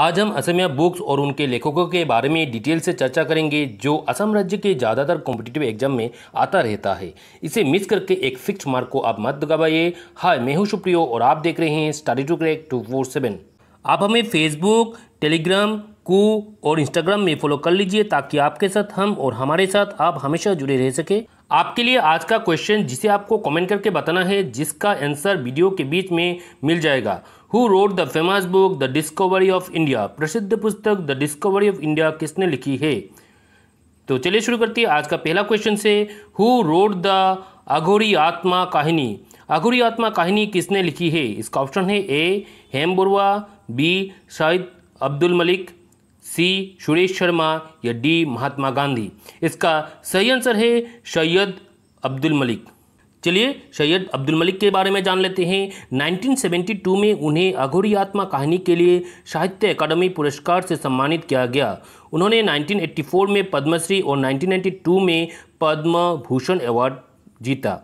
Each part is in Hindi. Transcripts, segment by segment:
आज हम असमिया बुक्स और उनके लेखकों के बारे में डिटेल से चर्चा करेंगे जो असम राज्य के ज़्यादातर कॉम्पिटिटिव एग्जाम में आता रहता है इसे मिस करके एक फिक्स मार्क को आप मत दबाइए हाय मैं हूं सुप्रियो और आप देख रहे हैं study to crack two four seven आप हमें फेसबुक टेलीग्राम कु और इंस्टाग्राम में फॉलो कर लीजिए ताकि आपके साथ हम और हमारे साथ आप हमेशा जुड़े रह सके आपके लिए आज का क्वेश्चन जिसे आपको कमेंट करके बताना है जिसका आंसर वीडियो के बीच में मिल जाएगा who wrote the famous book the discovery of India प्रसिद्ध पुस्तक द डिस्कवरी ऑफ इंडिया किसने लिखी है तो चलिए शुरू करती है आज का पहला क्वेश्चन से हु रोड द अघोरी आत्मा कहानी अघोरी आत्मा कहानी किसने लिखी है इसका ऑप्शन है A Hem Barua B Shahid Abdul Malik C Suresh Sharma या डी महात्मा गांधी इसका सही आंसर है सैयद अब्दुल मलिक चलिए सैयद अब्दुल मलिक के बारे में जान लेते हैं 1972 में उन्हें अघोरी आत्मा कहानी के लिए साहित्य अकादमी पुरस्कार से सम्मानित किया गया उन्होंने 1984 में पद्मश्री और 1992 में पद्म भूषण अवार्ड जीता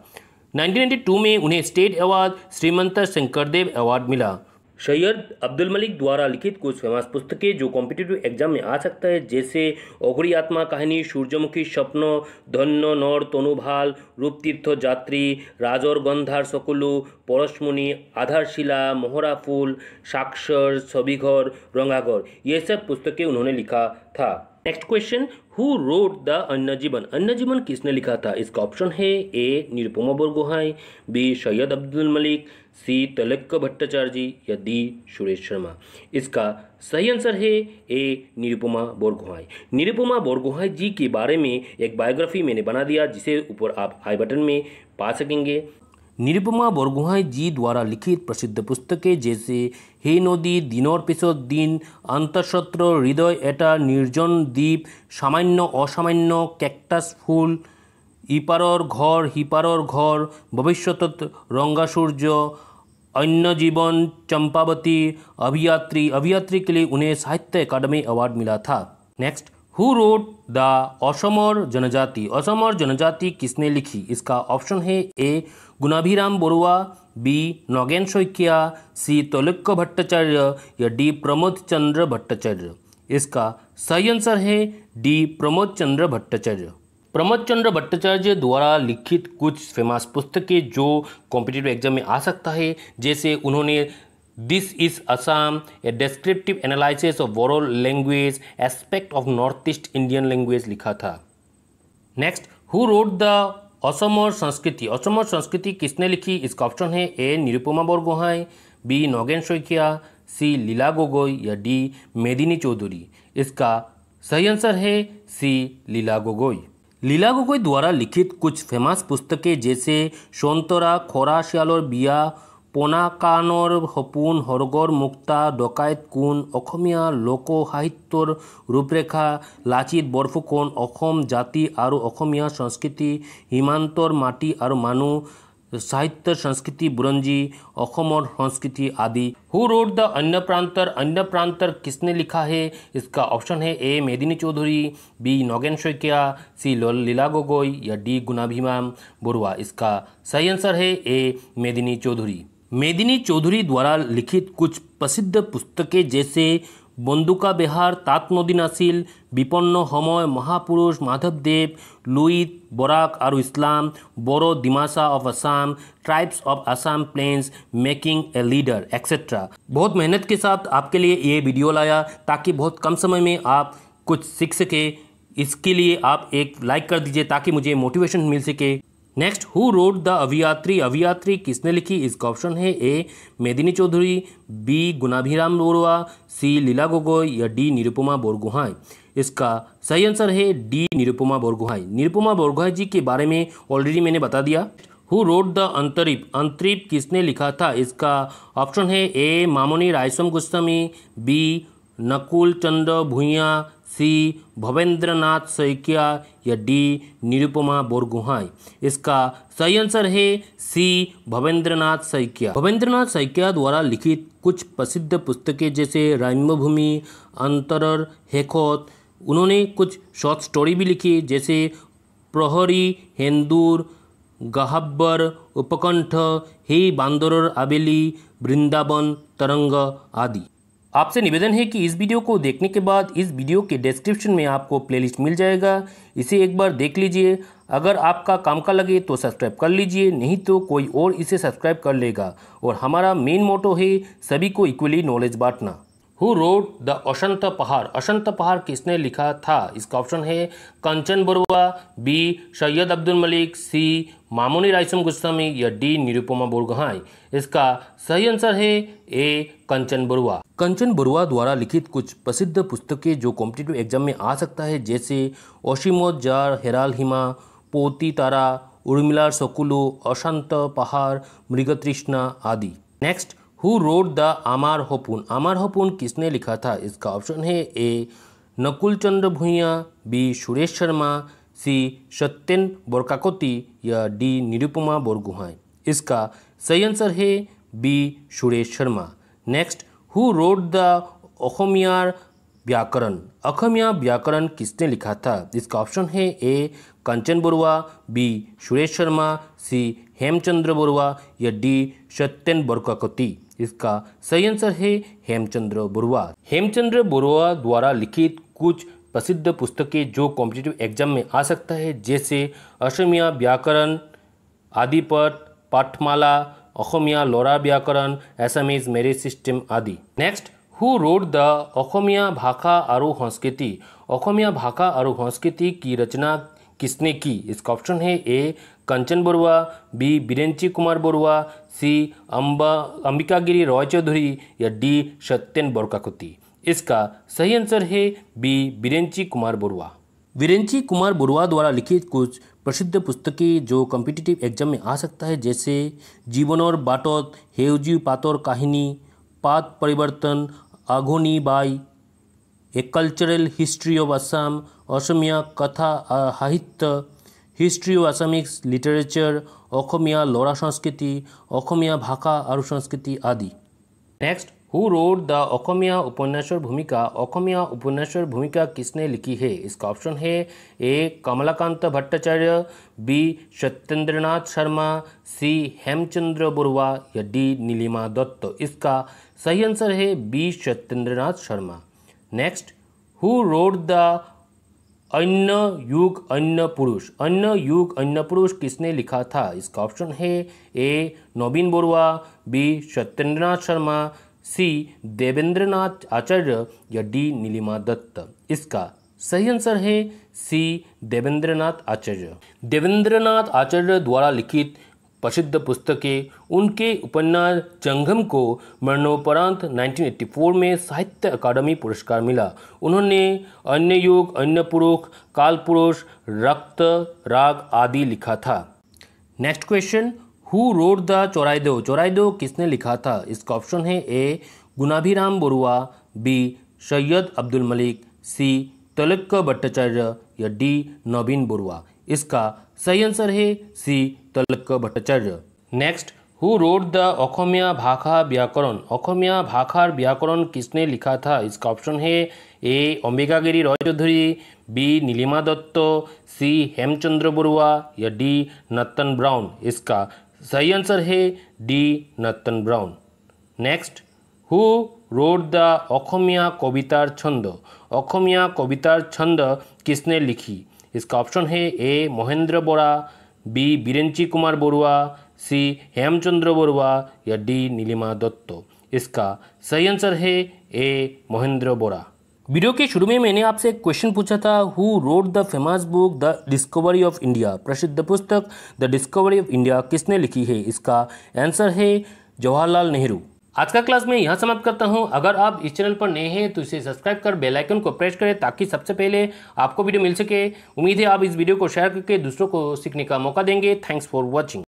1992 में उन्हें state award Srimanta Sankardev award मिला सैयद अब्दुल मलिक द्वारा लिखित कुछ फेमस पुस्तकें जो कॉम्पिटेटिव एग्जाम में आ सकता है जैसे ओगरी आत्मा कहानी सूर्यमुखी स्वप्न धन्य नर तनुभाल रूपतीर्थ जात्री राजर गंधार सकलु परशमुनि आधारशिला मोहरा फूल साक्षर छविघर रंगाघर ये सब पुस्तकें उन्होंने लिखा था next question who wrote the जीवन अन्नजीवन जीवन किसने लिखा था इसका ऑप्शन है A Nirupama Borgohain B Syed Abdul Malik C तलक भट्टाचार्य जी या डी सुरेश शर्मा इसका सही आंसर है ए निरुपमा बोरगोहाई निरुपमा बोरगोहाई जी के बारे में एक बायोग्राफी मैंने बना दिया जिसे ऊपर आप आई बटन में पा सकेंगे নিরুপমা বরগোহাঁই জি দ্বারা লিখিত প্রসিদ্ধ পুস্তকে যেসে হে নদী দিনর পিছত দিন আন্তঃসত্র হৃদয় এটা নির্জন দ্বীপ সামান্য অসামান্য ক্যাকটাস ফুল ইপারর ঘর হিপারর ঘর ভবিষ্যত রঙ্গাসূর্য অন্য জীবন চম্পাবতী অভিয়াত্রী অভিয়াত্রী কে লি উনে সাহিত্য একাডেমি অ্যাওয়ার্ড মিলা থা নেক্সট हु रोट द असमर जनजाति असमर जनजाति किसने लिखी इसका ऑप्शन है A Gunabhiram Barua B Nagen Saikia C तोलक्य भट्टाचार्य या डी प्रमोद चंद्र भट्टाचार्य इसका सही आंसर है डी प्रमोद चंद्र भट्टाचार्य प्रमोद चंद्र भट्टाचार्य द्वारा लिखित कुछ फेमस पुस्तकें जो कॉम्पिटेटिव एग्जाम में आ सकता है जैसे उन्होंने This is Assam, a descriptive analysis of Boro language, aspect of Northeast Indian language लिखा था next who wrote the Assam और संस्कृति असम और संस्कृति किसने लिखी इसका ऑप्शन है A Nirupama Borgohain B Nagen Saikia C Leela Gogoi या डी मेदिनी चौधरी इसका सही आंसर है सी लीला गोगोई लीला गोगोई द्वारा लिखित कुछ फेमस पुस्तकें जैसे सोनतरा खोरा श्याल और बिया পোনাকানৰ সপোন সৰ্গৰ মুক্তা ডকাইত কোন অসমীয়া লোক সাহিত্যৰ ৰূপৰেখা লাচিত বৰফুকন অসম জাতি আৰু অসমীয়া সংস্কৃতি সীমান্তৰ মাটি আৰু মানুহ সাহিত্য সংস্কৃতি বুৰঞ্জী অসমৰ সংস্কৃতি আদি हु रोड द अन्य प्रांतर अन्य प्रांतर किसने लिखा है इसका ऑप्शन है A Medini Chaudhary B Nagen Saikia C Leela Gogoi या डी गुनाभीमाम बुरुआ इसका सही आंसर है ए मेदिनी चौधरी मेदिनी चौधरी द्वारा लिखित कुछ प्रसिद्ध पुस्तकें जैसे बंदुका बिहार तातनदीन विपन्न বিপন্ন महापुरुष माधव देव लुईत बराक आर इस्लाम Boro Dimasa of Assam tribes of Assam plains making a leader etcetera बहुत मेहनत के साथ आपके लिए ये वीडियो लाया ताकि बहुत कम समय में आप कुछ सीख सके इसके लिए आप एक लाइक कर दीजिए ताकि मुझे मोटिवेशन मिल सके next who wrote the Abhijatri Abhijatri किसने लिखी इसका ऑप्शन है A Medini Chaudhary B Gunabhiram Barua C Leela Gogoi या डी निरुपमा बोरगुहाई इसका सही आंसर है डी निरुपमा बोरगुहाई निरुपमा बोरगुहाई जी के बारे में ऑलरेडी मैंने बता दिया who wrote the Antarip Antarip किसने लिखा था इसका ऑप्शन है A Mamoni Raisom Goswami B Nakul Chandra Bhuyan C Bhavendra नाथ सैकिया या डी निरुपमा बोरगुहाई इसका सही आंसर है सी भवेंद्र नाथ सैकिया भवेंद्र नाथ सैकिया द्वारा लिखित कुछ प्रसिद्ध पुस्तकें जैसे रामभूमि अंतरर हेखोत उन्होंने कुछ शॉर्ट स्टोरी भी लिखी जैसे प्रहरी हेंदूर गहब्बर उपकंठ हे बांदोर आबेली वृंदावन तरंग आदि आपसे निवेदन है कि इस वीडियो को देखने के बाद इस वीडियो के डिस्क्रिप्शन में आपको प्लेलिस्ट मिल जाएगा इसे एक बार देख लीजिए अगर आपका काम का लगे तो सब्सक्राइब कर लीजिए नहीं तो कोई और इसे सब्सक्राइब कर लेगा और हमारा मेन मोटो है सभी को इक्वली नॉलेज बांटना who wrote the Ashanta Pahar Ashanta Pahar किसने लिखा था इसका ऑप्शन है कंचन बरुआ बी सैयद अब्दुल मलिक सी मामोनी रायसम गोस्वामी या डी निरुपमा बोरगहाई इसका सही आंसर है ए कंचन बरुआ कंचन बरुआ द्वारा लिखित कुछ प्रसिद्ध पुस्तकें जो कॉम्पिटेटिव एग्जाम में आ सकता है जैसे ओशिमो जार हेराल हिमा पोती तारा उर्मिला शकुलो अशांत पहाड़ मृगतृष्णा आदि नेक्स्ट हु रोड द आमार होपुन आमार होपुन किसने लिखा था इसका ऑप्शन है ए नकुल चंद्र भुइया बी सुरेश शर्मा सी सत्यन बोरकाकोती या डी निरुपमा बोरगुहाई इसका सही आंसर है B Suresh Sharma next who wrote the Asamiya Byakaran Asamiya Byakaran किसने लिखा था इसका ऑप्शन है A Kanchan Barua B Suresh Sharma C Hemchandra Barua या डी सत्यन बरकाकोती इसका सही आंसर है हेमचंद्र बुरुआ हेमचंद्र बुरुआ द्वारा लिखित कुछ प्रसिद्ध पुस्तकें जो कॉम्पिटेटिव एग्जाम में आ सकता है जैसे असमिया व्याकरण आदिपट पाठमाला अखोमिया लोरा व्याकरण एसामीज मेरे सिस्टम आदि next who wrote the Asamiya Bhasha और संस्कृति অসমীয়া ভাষা और संस्कृति की रचना किसने की इसका ऑप्शन है A Kanchan Barua B Birinchi Kumar Barua C Amba Ambikagiri Roy Chowdhury या डी सत्यन बोरकाकुती इसका सही आंसर है बी बीरेंची कुमार बरुआ वीरेंची कुमार बरुआ द्वारा लिखित कुछ प्रसिद्ध पुस्तकें जो कॉम्पिटिटिव एग्जाम में आ सकता है जैसे जीवन और बाटोत हेउजी पातोर Kahini Pat Parivartan Aghoni Bai a cultural history of Assam Asamiya Katha Sahitya history of Assamese literature Asamiya Lora Sanskriti Asamiya भाषा और संस्कृति आदि नेक्स्ट हु रोड द दिया उपन्यासर भूमिका उपन्यासर भूमिका किसने लिखी है इसका ऑप्शन है A Kamalakanta Bhattacharya B Satyendranath Sharma C Hemchandra Barua या डी नीलिमा दत्त इसका सही आंसर है B Satyendranath Sharma next who wrote the Anya Yug अन्य पुरुष अन्य युग अन्य पुरुष किसने लिखा था इसका ऑप्शन है A Naveen Barua B Satyendranath Sharma C Devendranath Acharya या डी नीलिमा दत्त इसका सही आंसर है सी देवेंद्रनाथ आचार्य देवेंद्रनाथ आचार्य द्वारा लिखित प्रसिद्ध पुस्तकें उनके उपन्यास जंगम को मरणोपरांत 1984 में साहित्य अकादमी पुरस्कार मिला उन्होंने अन्य योग अन्य पुरुष काल पुरुष रक्त राग आदि लिखा था next question who wrote the Chaoraido Chaoraido किसने लिखा था इसका ऑप्शन है A Gunabhiram Barua B Syed Abdul Malik C तलक भट्टाचार्य या डी नवीन बरुआ इसका सही आंसर है सी तलक Bhattacharya next who wrote the Asamiya Bhasha Byakaran अखोमिया भाखार व्याकरण किसने लिखा था इसका ऑप्शन है A Ambikagiri Roy Chowdhury B Nilima Dutta C Hemchandra Barua या डी नतन ब्राउन इसका सही आंसर है D Nathan Brown next who wrote the Asamiya Kabitar Chhanda Asamiya Kabitar Chhanda किसने लिखी इसका ऑप्शन है A Mahendra Bora B Birinchi Kumar Barua C Hemchandra Barua या डी नीलिमा दत्त इसका सही आंसर है ए महेंद्र बोरा वीडियो के शुरू में मैंने आपसे एक क्वेश्चन पूछा था who wrote the famous book the discovery of India प्रसिद्ध पुस्तक द डिस्कवरी ऑफ इंडिया किसने लिखी है इसका आंसर है जवाहरलाल नेहरू आज का क्लास मैं यहाँ समाप्त करता हूँ अगर आप इस चैनल पर नए हैं तो इसे सब्सक्राइब कर बेल आइकन को प्रेस करें ताकि सबसे पहले आपको वीडियो मिल सके उम्मीद है आप इस वीडियो को शेयर करके दूसरों को सीखने का मौका देंगे थैंक्स फॉर वॉचिंग